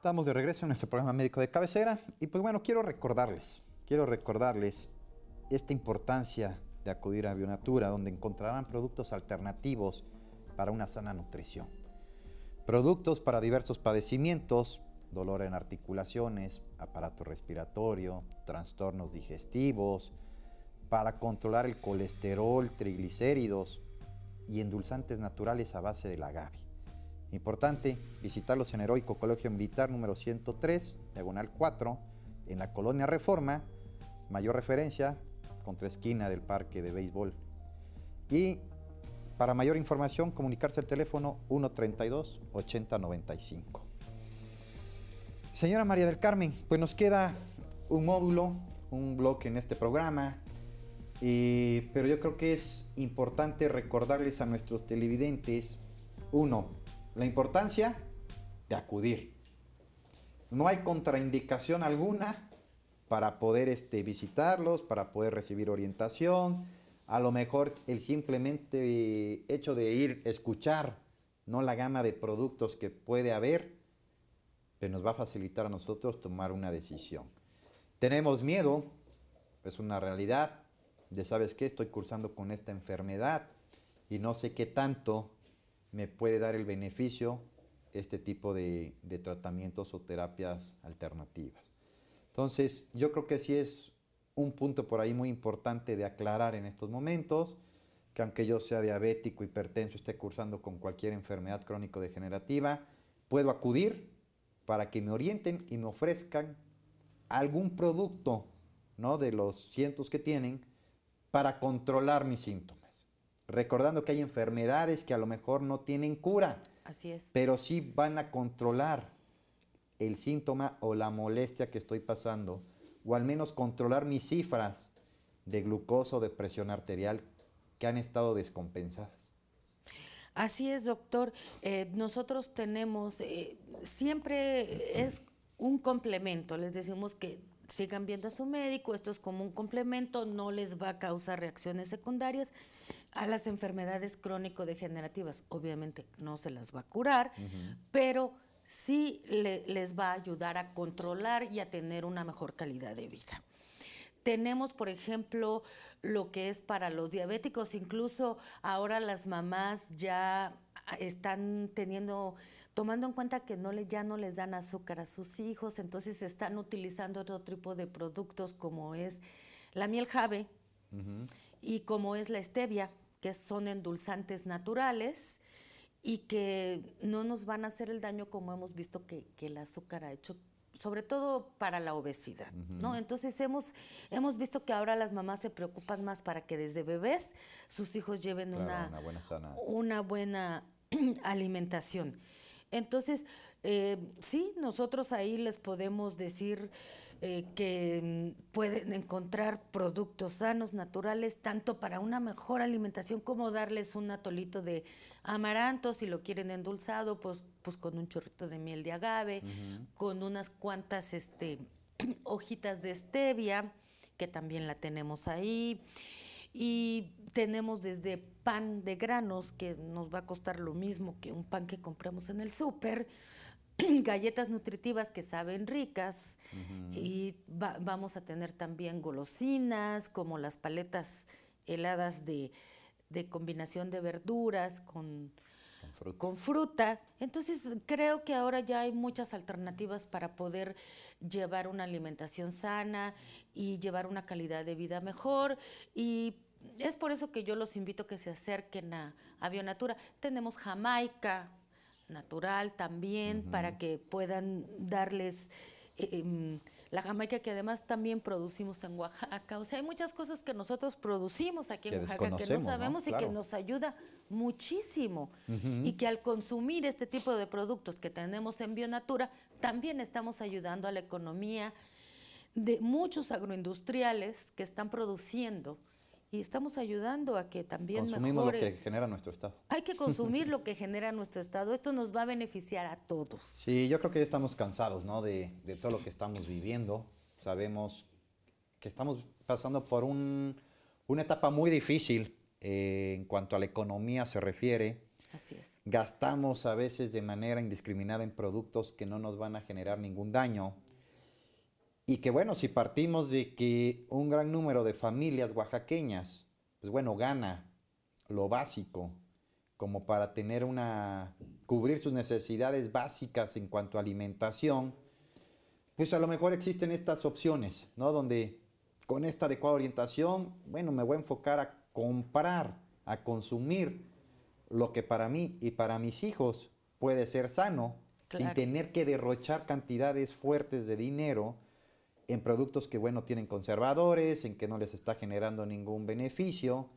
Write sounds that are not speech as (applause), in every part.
Estamos de regreso en nuestro programa médico de cabecera y pues bueno, quiero recordarles, quiero recordarles esta importancia de acudir a Bionatura, donde encontrarán productos alternativos para una sana nutrición. Productos para diversos padecimientos, dolor en articulaciones, aparato respiratorio, trastornos digestivos, para controlar el colesterol, triglicéridos y endulzantes naturales a base del agave. Importante visitarlos en Heroico Colegio Militar número 103, diagonal 4, en la colonia Reforma, mayor referencia, contra esquina del parque de béisbol. Y para mayor información, comunicarse al teléfono 132-8095. Señora María del Carmen, pues nos queda un módulo, un bloque en este programa, pero yo creo que es importante recordarles a nuestros televidentes, uno, la importancia de acudir. No hay contraindicación alguna para poder este, visitarlos, para poder recibir orientación. A lo mejor el simplemente hecho de ir, escuchar, no la gama de productos que puede haber, pero pues nos va a facilitar a nosotros tomar una decisión. Tenemos miedo, es una realidad, de sabes qué, estoy cursando con esta enfermedad y no sé qué tanto me puede dar el beneficio este tipo de, tratamientos o terapias alternativas. Entonces, yo creo que sí es un punto por ahí muy importante de aclarar en estos momentos, que aunque yo sea diabético, hipertenso, esté cursando con cualquier enfermedad crónico-degenerativa, puedo acudir para que me orienten y me ofrezcan algún producto ¿no? de los cientos que tienen para controlar mis síntomas recordando que hay enfermedades que a lo mejor no tienen cura. Así es. Pero sí van a controlar el síntoma o la molestia que estoy pasando, o al menos controlar mis cifras de glucosa o de presión arterial que han estado descompensadas. Así es, doctor. Eh, nosotros tenemos, eh, siempre es un complemento, les decimos que sigan viendo a su médico, esto es como un complemento, no les va a causar reacciones secundarias, a las enfermedades crónico-degenerativas. Obviamente no se las va a curar, pero sí les va a ayudar a controlar y a tener una mejor calidad de vida. Tenemos, por ejemplo, lo que es para los diabéticos, incluso ahora las mamás ya están teniendo, tomando en cuenta que no le, ya no les dan azúcar a sus hijos, entonces están utilizando otro tipo de productos como es la miel jave, y como es la stevia, que son endulzantes naturales y que no nos van a hacer el daño como hemos visto que, el azúcar ha hecho sobre todo para la obesidad, ¿no? Entonces hemos, hemos visto que ahora las mamás se preocupan más para que desde bebés sus hijos lleven una, buena, Una buena (clears throat) alimentación. Entonces, eh, sí, nosotros ahí les podemos decir eh, que mm, pueden encontrar productos sanos, naturales, tanto para una mejor alimentación como darles un atolito de amaranto, si lo quieren endulzado, pues, pues con un chorrito de miel de agave, con unas cuantas este, (clears throat) hojitas de stevia, que también la tenemos ahí. Y tenemos desde pan de granos, que nos va a costar lo mismo que un pan que compramos en el súper (clears throat) galletas nutritivas que saben ricas y vamos a tener también golosinas como las paletas heladas de, combinación de verduras con, fruta. Entonces creo que ahora ya hay muchas alternativas para poder llevar una alimentación sana y llevar una calidad de vida mejor y es por eso que yo los invito a que se acerquen a, a Bionatura. Tenemos Jamaica, natural también, para que puedan darles em, la jamaica que además también producimos en Oaxaca. O sea, hay muchas cosas que nosotros producimos aquí en Oaxaca que no sabemos y que nos ayuda muchísimo. Y que al consumir este tipo de productos que tenemos en Bionatura, también estamos ayudando a la economía de muchos agroindustriales que están produciendo y estamos ayudando a que también consumimos lo que genera nuestro estado. Hay que consumir (laughs) lo que genera nuestro estado. Esto nos va a beneficiar a todos. Sí, yo creo que ya estamos cansados, ¿no? De, de todo lo que estamos viviendo. Sabemos que estamos pasando por un, una etapa muy difícil eh, en cuanto a la economía se refiere. Así es. Gastamos a veces de manera indiscriminada en productos que no nos van a generar ningún daño y que bueno, si partimos de que un gran número de familias oaxaqueñas, pues bueno, gana lo básico como para tener una cubrir sus necesidades básicas en cuanto a alimentación, pues a lo mejor existen estas opciones, ¿no? Donde con esta adecuada orientación, bueno, me voy a enfocar a comprar, a consumir lo que para mí y para mis hijos puede ser sano, sin tener que derrochar cantidades fuertes de dinero en productos que, bueno, tienen conservadores, en que no les está generando ningún beneficio.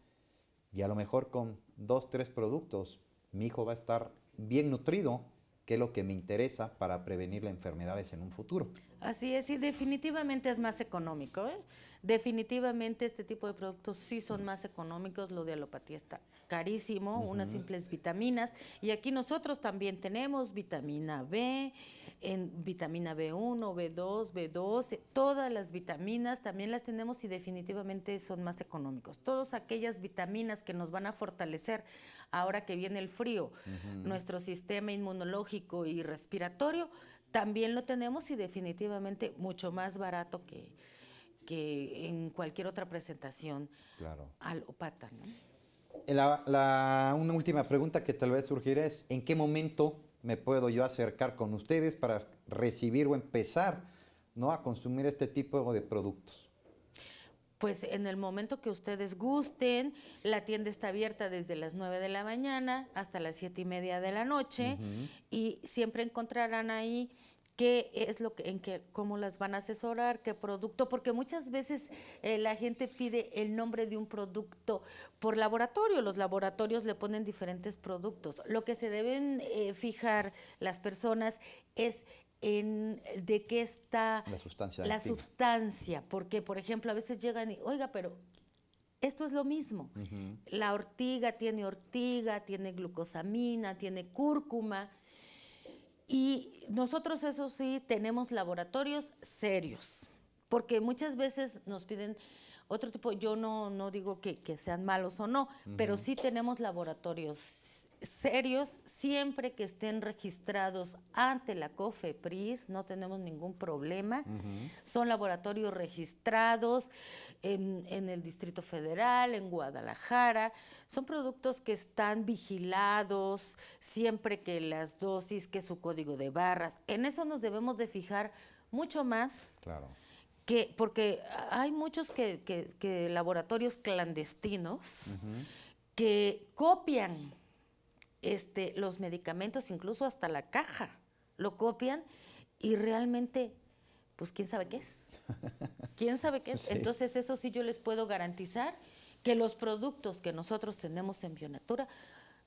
Y a lo mejor con dos, tres productos, mi hijo va a estar bien nutrido, que es lo que me interesa para prevenir las enfermedades en un futuro. Así es, y definitivamente es más económico. ¿eh? Definitivamente este tipo de productos sí son más económicos, lo de alopatía está carísimo, unas simples vitaminas. Y aquí nosotros también tenemos vitamina B, en vitamina B1, B2, B12, todas las vitaminas también las tenemos y definitivamente son más económicos. Todas aquellas vitaminas que nos van a fortalecer ahora que viene el frío, nuestro sistema inmunológico y respiratorio, también lo tenemos y definitivamente mucho más barato que que en cualquier otra presentación claro. alopata. Eh, la, una última pregunta que tal vez surgirá es, ¿en qué momento me puedo yo acercar con ustedes para recibir o empezar ¿no? a consumir este tipo de productos? Pues en el momento que ustedes gusten, la tienda está abierta desde las 9 de la mañana hasta las 7 y media de la noche y siempre encontrarán ahí qué es lo en qué, cómo las van a asesorar, qué producto, porque muchas veces eh, la gente pide el nombre de un producto por laboratorio, los laboratorios le ponen diferentes productos. Lo que se deben eh, fijar las personas es en de qué está la sustancia. porque por ejemplo a veces llegan y, oiga, pero esto es lo mismo. La ortiga tiene ortiga, tiene glucosamina, tiene cúrcuma. Y nosotros, eso sí, tenemos laboratorios serios, porque muchas veces nos piden otro tipo, yo no, no digo que, sean malos o no, pero sí tenemos laboratorios serios siempre que estén registrados ante la COFEPRIS, no tenemos ningún problema. Son laboratorios registrados en, el Distrito Federal, en Guadalajara. Son productos que están vigilados siempre que las dosis, que su código de barras. En eso nos debemos de fijar mucho más. Claro. Que, porque hay muchos que, laboratorios clandestinos que copian este, los medicamentos, incluso hasta la caja, lo copian y realmente, pues quién sabe qué es. (laughs) ¿Quién sabe qué es? Entonces eso sí yo les puedo garantizar que los productos que nosotros tenemos en Bionatura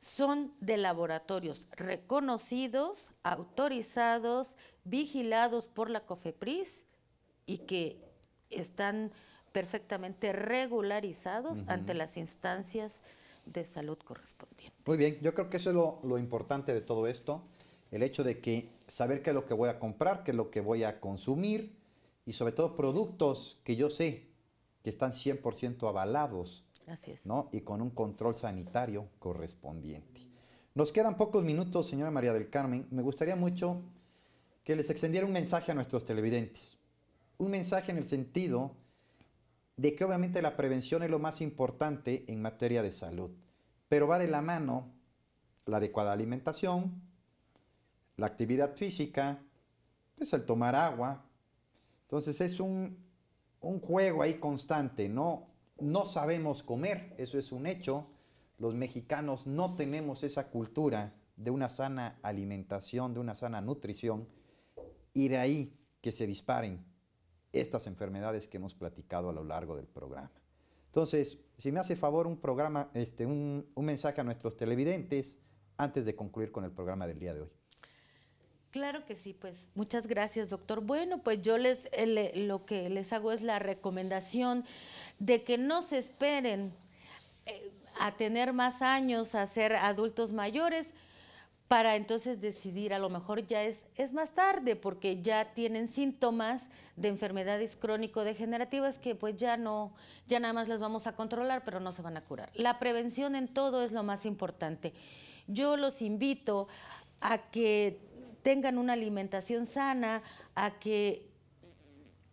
son de laboratorios reconocidos, autorizados, vigilados por la COFEPRIS y que están perfectamente regularizados ante las instancias de salud correspondiente. Muy bien, yo creo que eso es lo, importante de todo esto, el hecho de que saber qué es lo que voy a comprar, qué es lo que voy a consumir y sobre todo productos que yo sé que están 100% avalados. Así es. ¿no? Y con un control sanitario correspondiente. Nos quedan pocos minutos, señora María del Carmen. Me gustaría mucho que les extendiera un mensaje a nuestros televidentes. Un mensaje en el sentido de que obviamente la prevención es lo más importante en materia de salud, pero va de la mano la adecuada alimentación, la actividad física, es pues, el tomar agua. Entonces es un, un juego ahí constante, ¿no? No sabemos comer, eso es un hecho. Los mexicanos no tenemos esa cultura de una sana alimentación, de una sana nutrición, y de ahí que se disparen estas enfermedades que hemos platicado a lo largo del programa. Entonces, si me hace favor un programa, este, un, mensaje a nuestros televidentes antes de concluir con el programa del día de hoy. Claro que sí, pues muchas gracias, doctor. Bueno, pues yo les lo que les hago es la recomendación de que no se esperen eh, a tener más años, a ser adultos mayores, para entonces decidir, a lo mejor ya es, más tarde, porque ya tienen síntomas de enfermedades crónico-degenerativas que pues ya no, ya nada más las vamos a controlar, pero no se van a curar. La prevención en todo es lo más importante. Yo los invito a que tengan una alimentación sana, a que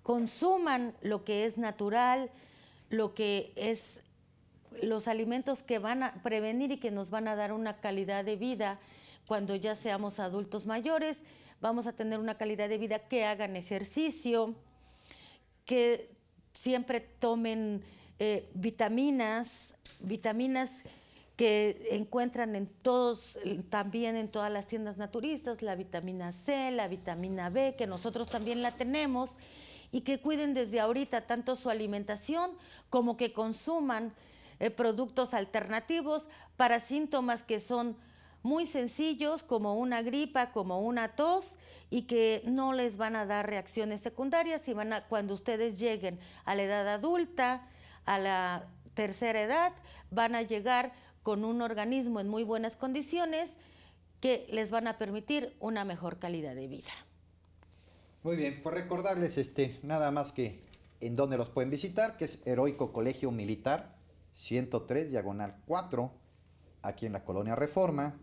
consuman lo que es natural, lo que es los alimentos que van a prevenir y que nos van a dar una calidad de vida cuando ya seamos adultos mayores, vamos a tener una calidad de vida que hagan ejercicio, que siempre tomen eh, vitaminas, vitaminas que encuentran en todos, eh, también en todas las tiendas naturistas, la vitamina C, la vitamina B, que nosotros también la tenemos, y que cuiden desde ahorita tanto su alimentación como que consuman eh, productos alternativos para síntomas que son muy sencillos como una gripa, como una tos y que no les van a dar reacciones secundarias y van a, cuando ustedes lleguen a la edad adulta, a la tercera edad, van a llegar con un organismo en muy buenas condiciones que les van a permitir una mejor calidad de vida. Muy bien, por pues recordarles este, nada más que en dónde los pueden visitar, que es Heroico Colegio Militar 103, diagonal 4, aquí en la Colonia Reforma,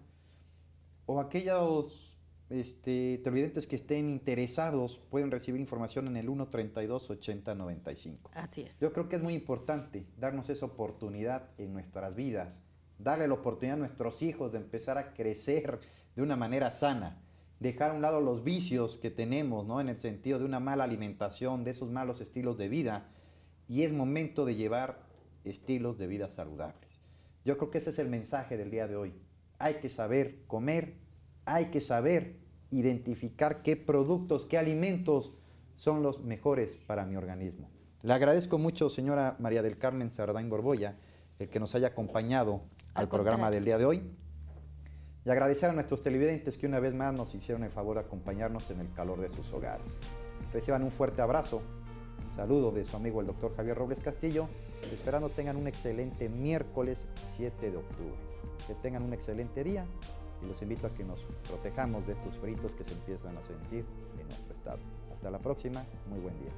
o aquellos este, televidentes que estén interesados pueden recibir información en el 132-8095. Así es. Yo creo que es muy importante darnos esa oportunidad en nuestras vidas, darle la oportunidad a nuestros hijos de empezar a crecer de una manera sana, dejar a un lado los vicios que tenemos, ¿no? En el sentido de una mala alimentación, de esos malos estilos de vida, y es momento de llevar estilos de vida saludables. Yo creo que ese es el mensaje del día de hoy hay que saber comer, hay que saber identificar qué productos, qué alimentos son los mejores para mi organismo. Le agradezco mucho, señora María del Carmen Sardain Borboya, el que nos haya acompañado al, programa del día de hoy. Y agradecer a nuestros televidentes que una vez más nos hicieron el favor de acompañarnos en el calor de sus hogares. Reciban un fuerte abrazo. Saludos de su amigo el doctor Javier Robles Castillo, esperando tengan un excelente miércoles 7 de octubre. Que tengan un excelente día y los invito a que nos protejamos de estos fritos que se empiezan a sentir en nuestro estado. Hasta la próxima, muy buen día.